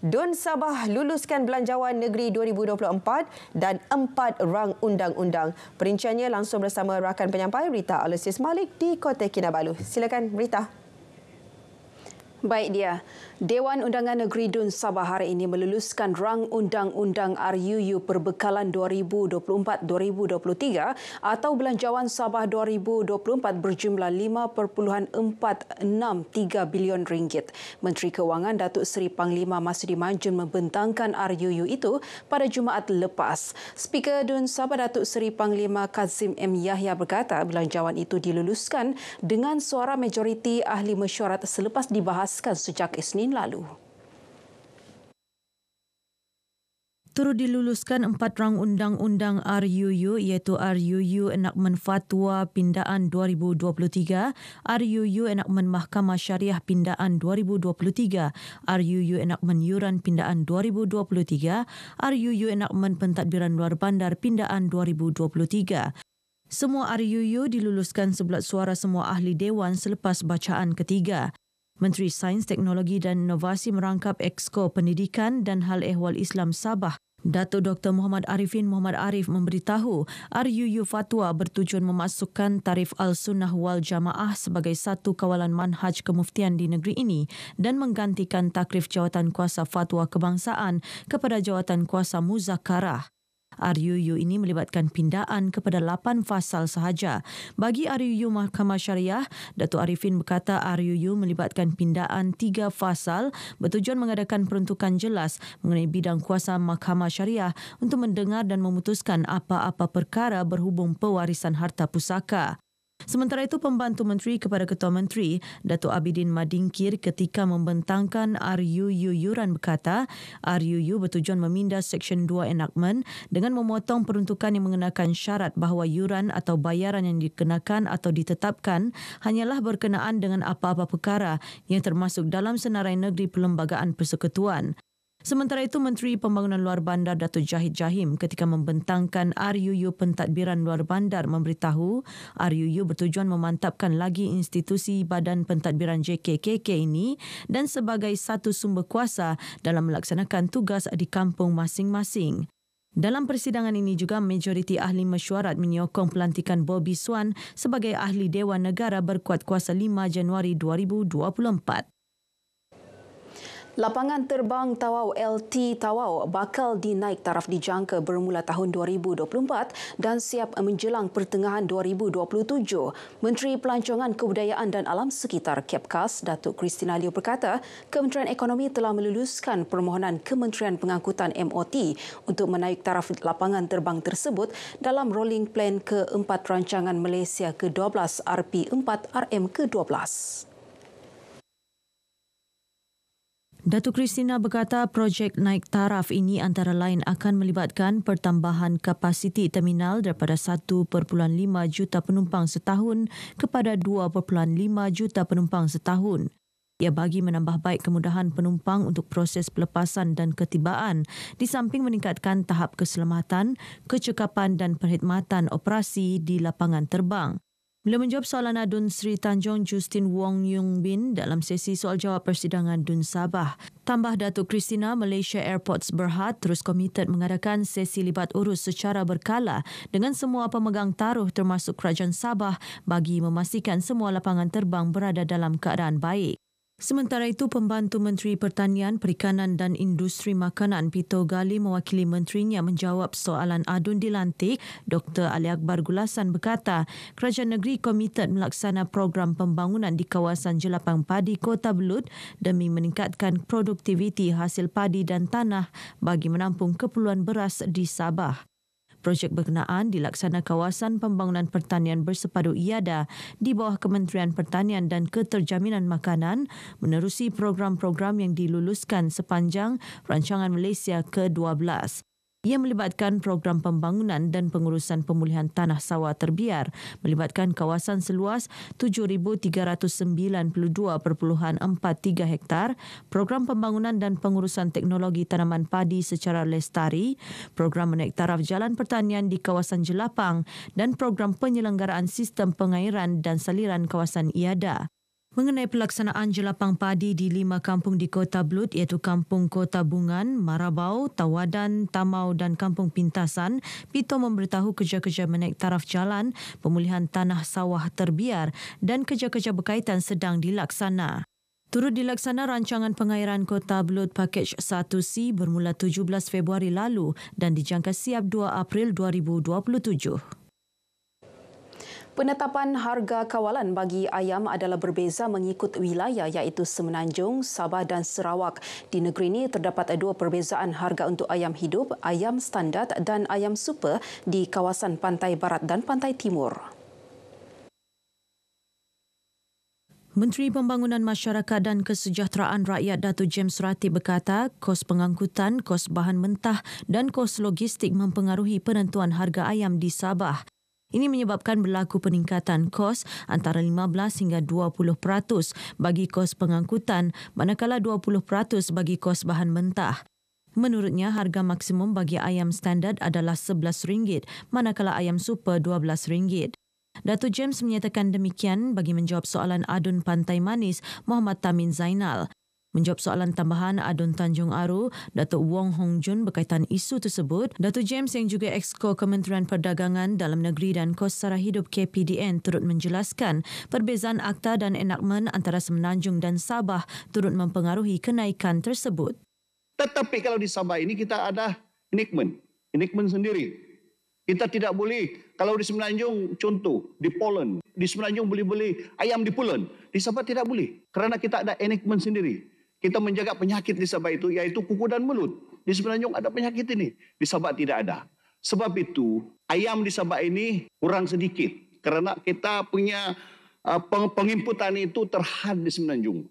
Dun Sabah luluskan Belanjawan Negeri 2024 dan empat rang undang-undang. Perinciannya langsung bersama rakan penyampai Rita Alesis Malik di Kota Kinabalu. Silakan Rita. Rita. Baik dia. Dewan Undangan Negeri Dun Sabah hari ini meluluskan rang undang-undang RUU Perbekalan 2024-2023 atau Belanjawan Sabah 2024 berjumlah 5.463 bilion ringgit. Menteri Kewangan Datuk Seri Panglima Masri Manjun membentangkan RUU itu pada Jumaat lepas. Speaker Dun Sabah Datuk Seri Panglima Kazim M. Yahya berkata belanjawan itu diluluskan dengan suara majoriti ahli mesyuarat selepas dibahas dibebaskan sejak Isnin lalu. Turut diluluskan empat rang undang-undang RUU iaitu RUU Enakmen Fatwa Pindaan 2023, RUU Enakmen Mahkamah Syariah Pindaan 2023, RUU Enakmen Yuran Pindaan 2023, RUU Enakmen Pentadbiran Luar Bandar Pindaan 2023. Semua RUU diluluskan sebelah suara semua ahli dewan selepas bacaan ketiga. Menteri Sains, Teknologi dan Inovasi merangkap Exco Pendidikan dan Hal Ehwal Islam Sabah Datuk Dr. Muhammad Arifin Muhammad Arif memberitahu RUU Fatwa bertujuan memasukkan tarif Al-Sunnah Wal Jamaah sebagai satu kawalan manhaj kemuftian di negeri ini dan menggantikan takrif jawatan kuasa fatwa kebangsaan kepada jawatan kuasa muzakarah. RUU ini melibatkan pindaan kepada lapan fasal sahaja. Bagi RUU Mahkamah Syariah, Datuk Arifin berkata RUU melibatkan pindaan tiga fasal bertujuan mengadakan peruntukan jelas mengenai bidang kuasa Mahkamah Syariah untuk mendengar dan memutuskan apa-apa perkara berhubung pewarisan harta pusaka. Sementara itu, pembantu menteri kepada Ketua Menteri, Datuk Abidin Madingkir ketika membentangkan RUU Yuran berkata, RUU bertujuan meminda Seksyen 2 Enakmen dengan memotong peruntukan yang mengenakan syarat bahawa yuran atau bayaran yang dikenakan atau ditetapkan hanyalah berkenaan dengan apa-apa perkara yang termasuk dalam senarai negeri Perlembagaan Persekutuan. Sementara itu, Menteri Pembangunan Luar Bandar Dato Jahid Jahim ketika membentangkan RUU Pentadbiran Luar Bandar memberitahu RUU bertujuan memantapkan lagi institusi Badan Pentadbiran JKKK ini dan sebagai satu sumber kuasa dalam melaksanakan tugas di kampung masing-masing. Dalam persidangan ini juga majoriti ahli mesyuarat menyokong pelantikan Bobby Swan sebagai ahli Dewan Negara berkuat kuasa 5 Januari 2024. Lapangan terbang Tawau LT Tawau bakal dinaik taraf dijangka bermula tahun 2024 dan siap menjelang pertengahan 2027. Menteri Pelancongan Kebudayaan dan Alam Sekitar Kepkas, Datuk Kristina Liu berkata, Kementerian Ekonomi telah meluluskan permohonan Kementerian Pengangkutan MOT untuk menaik taraf lapangan terbang tersebut dalam rolling plan keempat rancangan Malaysia ke-12 RP4 RM ke-12. Datuk Kristina berkata projek naik taraf ini antara lain akan melibatkan pertambahan kapasiti terminal daripada 1.5 juta penumpang setahun kepada 2.5 juta penumpang setahun. Ia bagi menambah baik kemudahan penumpang untuk proses pelepasan dan ketibaan di samping meningkatkan tahap keselamatan, kecekapan dan perkhidmatan operasi di lapangan terbang. Bila menjawab soalan Adun Sri Tanjung Justin Wong Yung Bin dalam sesi soal jawab persidangan Dun Sabah, tambah Datuk Kristina Malaysia Airports Berhad terus komited mengadakan sesi libat urus secara berkala dengan semua pemegang taruh termasuk Kerajaan Sabah bagi memastikan semua lapangan terbang berada dalam keadaan baik. Sementara itu, pembantu Menteri Pertanian, Perikanan dan Industri Makanan Pito Gali mewakili menterinya menjawab soalan adun dilantik, Dr. Ali Akbar Gulasan berkata, kerajaan negeri komited melaksana program pembangunan di kawasan Jelapang Padi Kota Belud demi meningkatkan produktiviti hasil padi dan tanah bagi menampung keperluan beras di Sabah. Projek berkenaan dilaksana kawasan pembangunan pertanian bersepadu IADA di bawah Kementerian Pertanian dan Keterjaminan Makanan menerusi program-program yang diluluskan sepanjang Rancangan Malaysia ke-12 ia melibatkan program pembangunan dan pengurusan pemulihan tanah sawah terbiar melibatkan kawasan seluas 7392.43 hektar program pembangunan dan pengurusan teknologi tanaman padi secara lestari program menaik taraf jalan pertanian di kawasan Jelapang dan program penyelenggaraan sistem pengairan dan saliran kawasan Iada Mengenai pelaksanaan jelapang padi di lima kampung di Kota Blut iaitu Kampung Kota Bungan, Marabau, Tawadan, Tamau dan Kampung Pintasan, Pito memberitahu kerja-kerja menaik taraf jalan, pemulihan tanah sawah terbiar dan kerja-kerja berkaitan sedang dilaksana. Turut dilaksana rancangan pengairan Kota Blut Pakej 1C bermula 17 Februari lalu dan dijangka siap 2 April 2027. Penetapan harga kawalan bagi ayam adalah berbeza mengikut wilayah iaitu Semenanjung, Sabah dan Sarawak. Di negeri ini terdapat dua perbezaan harga untuk ayam hidup, ayam standar dan ayam super di kawasan Pantai Barat dan Pantai Timur. Menteri Pembangunan Masyarakat dan Kesejahteraan Rakyat Dato' James Rati berkata, kos pengangkutan, kos bahan mentah dan kos logistik mempengaruhi penentuan harga ayam di Sabah. Ini menyebabkan berlaku peningkatan kos antara 15 hingga 20% bagi kos pengangkutan manakala 20% bagi kos bahan mentah. Menurutnya harga maksimum bagi ayam standard adalah RM11 manakala ayam super RM12. Datu James menyatakan demikian bagi menjawab soalan adun Pantai Manis Muhammad Tamin Zainal. Menjawab soalan tambahan Adun Tanjung Aru, Datuk Wong Hong Jun berkaitan isu tersebut, Datuk James yang juga Exco Kementerian Perdagangan Dalam Negeri dan Kos Sara Hidup KPDN turut menjelaskan perbezaan akta dan enakmen antara Semenanjung dan Sabah turut mempengaruhi kenaikan tersebut. Tetapi kalau di Sabah ini kita ada enakmen, enakmen sendiri. Kita tidak boleh, kalau di Semenanjung contoh, di Poland, di Semenanjung boleh-boleh ayam di Poland. Di Sabah tidak boleh kerana kita ada enakmen sendiri kita menjaga penyakit di Sabah itu yaitu kuku dan mulut. Di Semenanjung ada penyakit ini, di Sabah tidak ada. Sebab itu ayam di Sabah ini kurang sedikit karena kita punya uh, peng penginputan itu terhad di Semenanjung.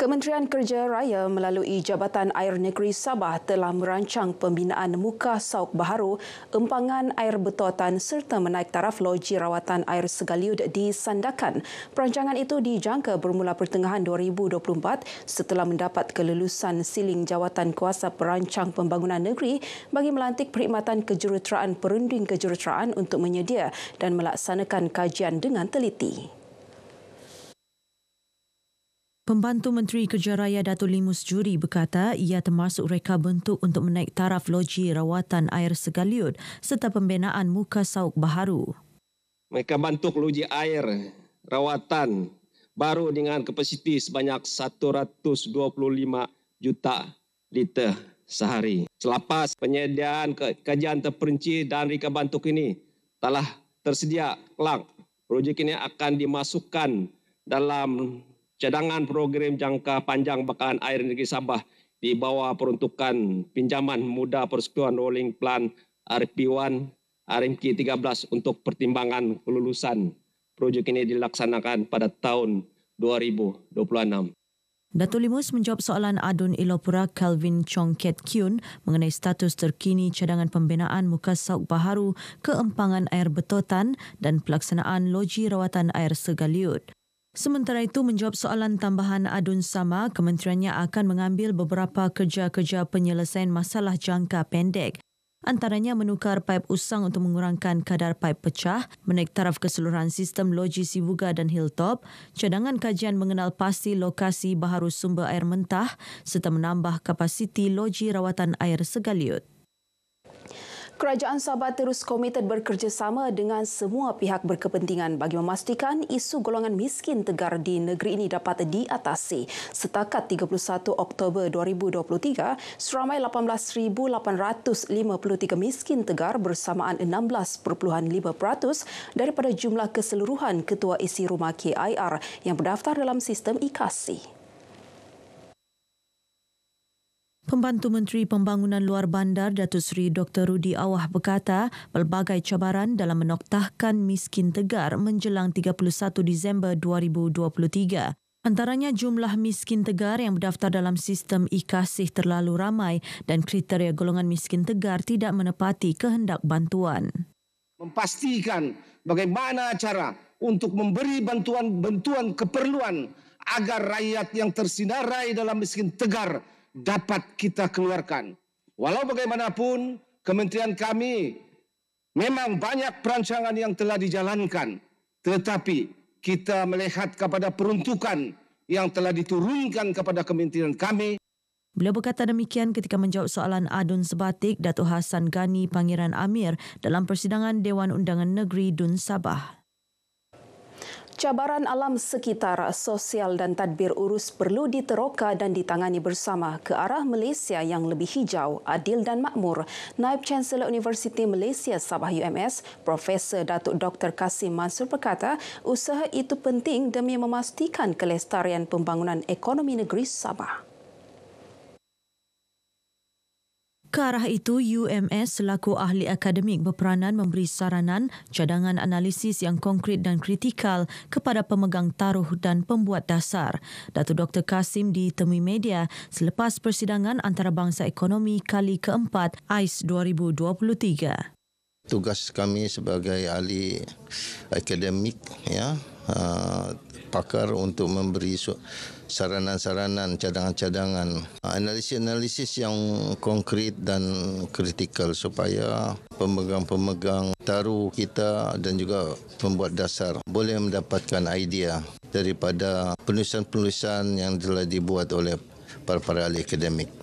Kementerian Kerja Raya melalui Jabatan Air Negeri Sabah telah merancang pembinaan muka sauk baharu, empangan air betuatan serta menaik taraf loji rawatan air segaliud di Sandakan. Perancangan itu dijangka bermula pertengahan 2024 setelah mendapat kelulusan siling jawatan kuasa perancang pembangunan negeri bagi melantik perkhidmatan kejuruteraan perunding kejuruteraan untuk menyedia dan melaksanakan kajian dengan teliti. Pembantu Menteri Kerja Raya Dato' Limus Juri berkata ia termasuk reka bentuk untuk menaik taraf loji rawatan air segaliut serta pembinaan muka sauk baharu. Mereka bantu loji air rawatan baru dengan kapasiti sebanyak 125 juta liter sehari. Selepas penyediaan kajian terperinci dan reka bentuk ini telah tersedia kelak, projek ini akan dimasukkan dalam cadangan program jangka panjang bekalan air negeri Sabah di bawah peruntukan pinjaman muda persekutuan rolling plan RP1 RMK 13 untuk pertimbangan kelulusan projek ini dilaksanakan pada tahun 2026. Datu Limus menjawab soalan adun Ilopura Calvin Chong Ket Kyun mengenai status terkini cadangan pembinaan muka sauk baharu keempangan air betotan dan pelaksanaan loji rawatan air segaliut. Sementara itu, menjawab soalan tambahan adun sama, kementeriannya akan mengambil beberapa kerja-kerja penyelesaian masalah jangka pendek. Antaranya menukar paip usang untuk mengurangkan kadar paip pecah, menaik taraf keseluruhan sistem loji Sibuga dan Hilltop, cadangan kajian mengenal pasti lokasi baharu sumber air mentah, serta menambah kapasiti loji rawatan air segaliut. Kerajaan Sabah terus komited bekerjasama dengan semua pihak berkepentingan bagi memastikan isu golongan miskin tegar di negeri ini dapat diatasi. Setakat 31 Oktober 2023, seramai 18,853 miskin tegar bersamaan 16.5% daripada jumlah keseluruhan ketua isi rumah KIR yang berdaftar dalam sistem IKASI. E Pembantu Menteri Pembangunan Luar Bandar Datuk Seri Dr. Rudi Awah berkata pelbagai cabaran dalam menoktahkan miskin tegar menjelang 31 Disember 2023. Antaranya jumlah miskin tegar yang berdaftar dalam sistem IKASIH terlalu ramai dan kriteria golongan miskin tegar tidak menepati kehendak bantuan. Memastikan bagaimana cara untuk memberi bantuan-bantuan keperluan agar rakyat yang tersinarai dalam miskin tegar dapat kita keluarkan. Walau bagaimanapun, kementerian kami memang banyak perancangan yang telah dijalankan, tetapi kita melihat kepada peruntukan yang telah diturunkan kepada kementerian kami. Beliau berkata demikian ketika menjawab soalan Adun Sebatik, Datuk Hasan Gani, Pangeran Amir dalam persidangan Dewan Undangan Negeri Dun Sabah. Cabaran alam sekitar, sosial dan tadbir urus perlu diteroka dan ditangani bersama ke arah Malaysia yang lebih hijau, adil dan makmur. Naib Chancellor Universiti Malaysia Sabah UMS, Profesor Datuk Dr. Kasim Mansur berkata, usaha itu penting demi memastikan kelestarian pembangunan ekonomi negeri Sabah. Ke arah itu, UMS selaku ahli akademik berperanan memberi saranan cadangan analisis yang konkret dan kritikal kepada pemegang taruh dan pembuat dasar. Datuk Dr. Kasim ditemui media selepas persidangan antarabangsa ekonomi kali keempat AIS 2023 tugas kami sebagai ahli akademik ya uh, pakar untuk memberi saranan-saranan, cadangan-cadangan, ah, analisis-analisis yang konkret dan kritikal supaya pemegang-pemegang taru kita dan juga pembuat dasar boleh mendapatkan idea daripada penulisan-penulisan yang telah dibuat oleh para-para ahli akademik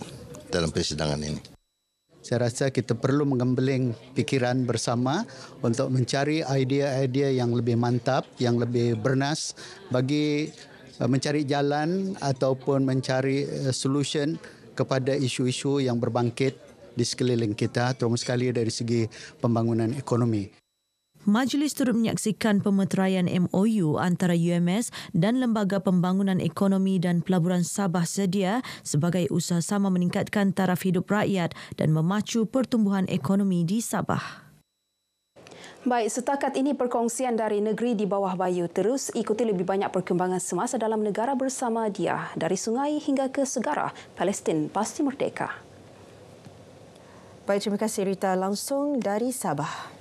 dalam persidangan ini saya rasa kita perlu mengembeling pikiran bersama untuk mencari idea-idea yang lebih mantap, yang lebih bernas bagi eh, mencari jalan ataupun mencari eh, solution kepada isu-isu yang berbangkit di sekeliling kita terutama sekali dari segi pembangunan ekonomi. Majlis turut menyaksikan pemeteraian MOU antara UMS dan Lembaga Pembangunan Ekonomi dan Pelaburan Sabah Sedia sebagai usaha sama meningkatkan taraf hidup rakyat dan memacu pertumbuhan ekonomi di Sabah. Baik, setakat ini perkongsian dari negeri di bawah bayu terus ikuti lebih banyak perkembangan semasa dalam negara bersama dia dari sungai hingga ke segara Palestin pasti merdeka. Baik, terima kasih Rita langsung dari Sabah.